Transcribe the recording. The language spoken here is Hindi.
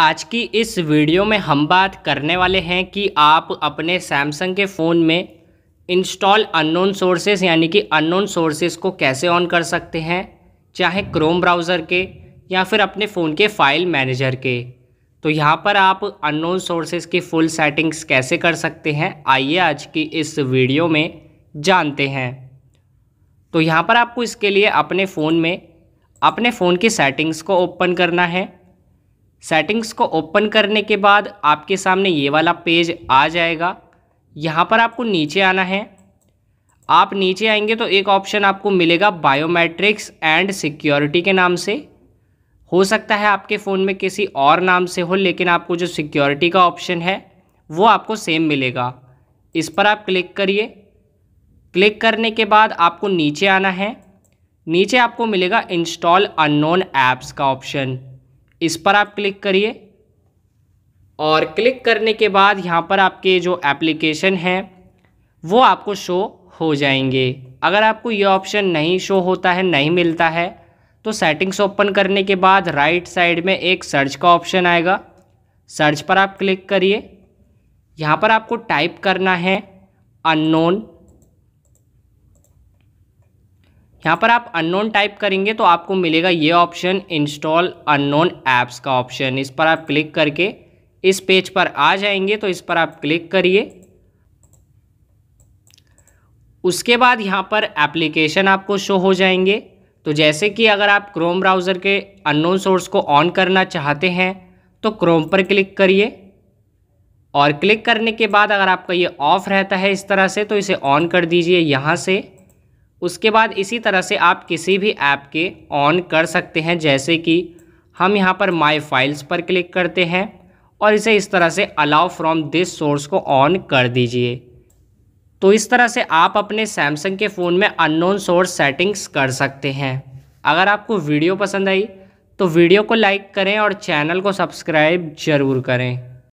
आज की इस वीडियो में हम बात करने वाले हैं कि आप अपने सैमसंग के फ़ोन में इंस्टॉल अननोन सोर्सेज यानी कि अननोन सोर्सेज को कैसे ऑन कर सकते हैं चाहे क्रोम ब्राउज़र के या फिर अपने फ़ोन के फाइल मैनेजर के तो यहाँ पर आप अननोन सोर्सेज की फ़ुल सेटिंग्स कैसे कर सकते हैं आइए आज की इस वीडियो में जानते हैं तो यहाँ पर आपको इसके लिए अपने फ़ोन में अपने फ़ोन की सेटिंग्स को ओपन करना है सेटिंग्स को ओपन करने के बाद आपके सामने ये वाला पेज आ जाएगा यहाँ पर आपको नीचे आना है आप नीचे आएंगे तो एक ऑप्शन आपको मिलेगा बायोमेट्रिक्स एंड सिक्योरिटी के नाम से हो सकता है आपके फ़ोन में किसी और नाम से हो लेकिन आपको जो सिक्योरिटी का ऑप्शन है वो आपको सेम मिलेगा इस पर आप क्लिक करिए क्लिक करने के बाद आपको नीचे आना है नीचे आपको मिलेगा इंस्टॉल अननोन ऐप्स का ऑप्शन इस पर आप क्लिक करिए और क्लिक करने के बाद यहाँ पर आपके जो एप्लीकेशन हैं वो आपको शो हो जाएंगे अगर आपको ये ऑप्शन नहीं शो होता है नहीं मिलता है तो सेटिंग्स ओपन करने के बाद राइट साइड में एक सर्च का ऑप्शन आएगा सर्च पर आप क्लिक करिए यहाँ पर आपको टाइप करना है अननोन यहाँ पर आप अननोन टाइप करेंगे तो आपको मिलेगा ये ऑप्शन इंस्टॉल अननोन ऐप्स का ऑप्शन इस पर आप क्लिक करके इस पेज पर आ जाएंगे तो इस पर आप क्लिक करिए उसके बाद यहाँ पर एप्लीकेशन आपको शो हो जाएंगे तो जैसे कि अगर आप क्रोम ब्राउज़र के अननोन सोर्स को ऑन करना चाहते हैं तो क्रोम पर क्लिक करिए और क्लिक करने के बाद अगर आपका ये ऑफ़ रहता है इस तरह से तो इसे ऑन कर दीजिए यहाँ से उसके बाद इसी तरह से आप किसी भी ऐप के ऑन कर सकते हैं जैसे कि हम यहाँ पर माई फाइल्स पर क्लिक करते हैं और इसे इस तरह से अलाउ फ्रॉम दिस सोर्स को ऑन कर दीजिए तो इस तरह से आप अपने सैमसंग के फ़ोन में अननोन सोर्स सेटिंग्स कर सकते हैं अगर आपको वीडियो पसंद आई तो वीडियो को लाइक करें और चैनल को सब्सक्राइब ज़रूर करें